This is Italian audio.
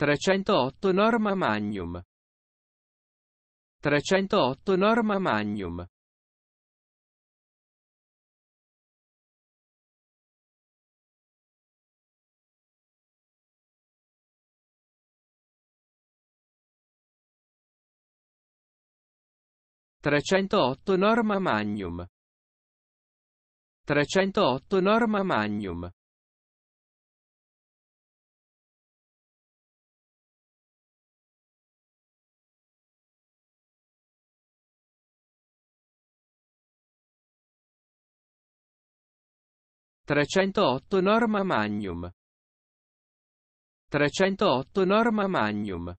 308 Norma Magnum 308 Norma Magnum Trecentootto Norma Magnum 308 Norma Magnum 308 Norma Magnum 308 Norma Magnum